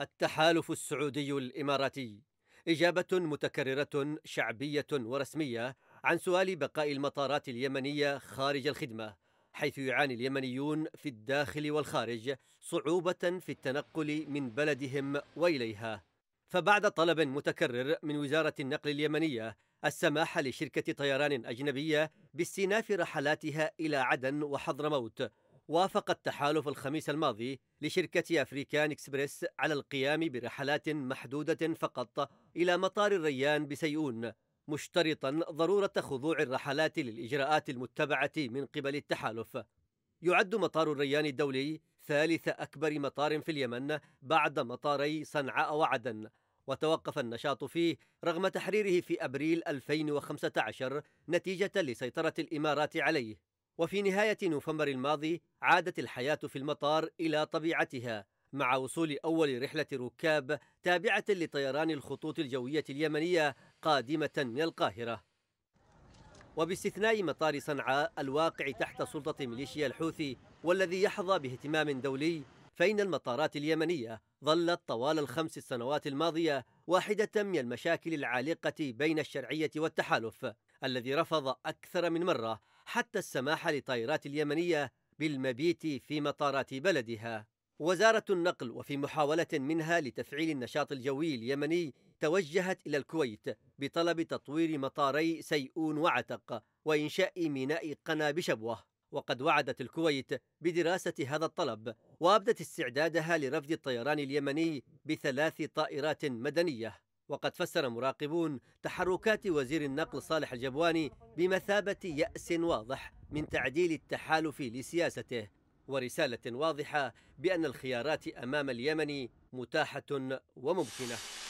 التحالف السعودي الاماراتي اجابه متكرره شعبيه ورسميه عن سؤال بقاء المطارات اليمنيه خارج الخدمه حيث يعاني اليمنيون في الداخل والخارج صعوبه في التنقل من بلدهم واليها فبعد طلب متكرر من وزاره النقل اليمنيه السماح لشركه طيران اجنبيه باستئناف رحلاتها الى عدن وحضرموت وافق التحالف الخميس الماضي لشركة أفريكان إكسبريس على القيام برحلات محدودة فقط إلى مطار الريان بسيئون مشترطا ضرورة خضوع الرحلات للإجراءات المتبعة من قبل التحالف يعد مطار الريان الدولي ثالث أكبر مطار في اليمن بعد مطاري صنعاء وعدن وتوقف النشاط فيه رغم تحريره في أبريل 2015 نتيجة لسيطرة الإمارات عليه وفي نهاية نوفمبر الماضي عادت الحياة في المطار إلى طبيعتها مع وصول أول رحلة ركاب تابعة لطيران الخطوط الجوية اليمنية قادمة من القاهرة وباستثناء مطار صنعاء الواقع تحت سلطة ميليشيا الحوثي والذي يحظى باهتمام دولي فإن المطارات اليمنية ظلت طوال الخمس سنوات الماضية واحدة من المشاكل العالقة بين الشرعية والتحالف الذي رفض أكثر من مرة حتى السماح للطائرات اليمنية بالمبيت في مطارات بلدها وزارة النقل وفي محاولة منها لتفعيل النشاط الجوي اليمني توجهت إلى الكويت بطلب تطوير مطاري سيئون وعتق وإنشاء ميناء قنا بشبوة وقد وعدت الكويت بدراسة هذا الطلب وأبدت استعدادها لرفض الطيران اليمني بثلاث طائرات مدنية وقد فسر مراقبون تحركات وزير النقل صالح الجبواني بمثابة يأس واضح من تعديل التحالف لسياسته ورسالة واضحة بأن الخيارات أمام اليمن متاحة وممكنة